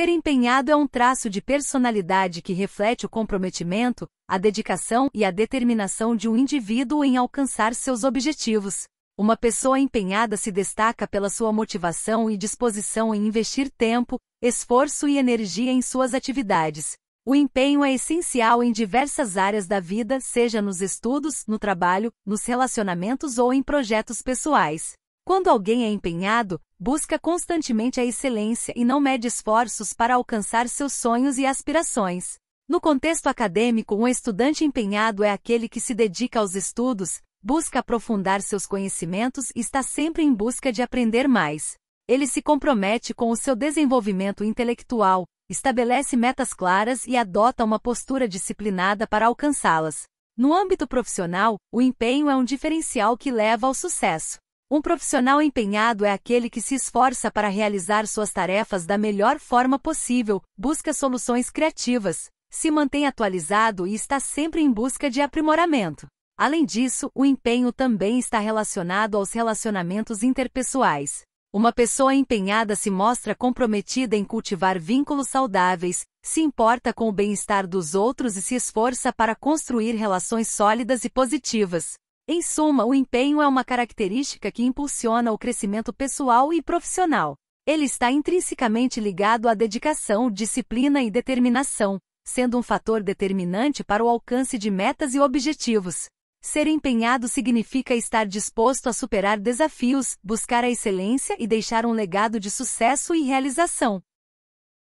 Ser empenhado é um traço de personalidade que reflete o comprometimento, a dedicação e a determinação de um indivíduo em alcançar seus objetivos. Uma pessoa empenhada se destaca pela sua motivação e disposição em investir tempo, esforço e energia em suas atividades. O empenho é essencial em diversas áreas da vida, seja nos estudos, no trabalho, nos relacionamentos ou em projetos pessoais. Quando alguém é empenhado, busca constantemente a excelência e não mede esforços para alcançar seus sonhos e aspirações. No contexto acadêmico, um estudante empenhado é aquele que se dedica aos estudos, busca aprofundar seus conhecimentos e está sempre em busca de aprender mais. Ele se compromete com o seu desenvolvimento intelectual, estabelece metas claras e adota uma postura disciplinada para alcançá-las. No âmbito profissional, o empenho é um diferencial que leva ao sucesso. Um profissional empenhado é aquele que se esforça para realizar suas tarefas da melhor forma possível, busca soluções criativas, se mantém atualizado e está sempre em busca de aprimoramento. Além disso, o empenho também está relacionado aos relacionamentos interpessoais. Uma pessoa empenhada se mostra comprometida em cultivar vínculos saudáveis, se importa com o bem-estar dos outros e se esforça para construir relações sólidas e positivas. Em suma, o empenho é uma característica que impulsiona o crescimento pessoal e profissional. Ele está intrinsecamente ligado à dedicação, disciplina e determinação, sendo um fator determinante para o alcance de metas e objetivos. Ser empenhado significa estar disposto a superar desafios, buscar a excelência e deixar um legado de sucesso e realização.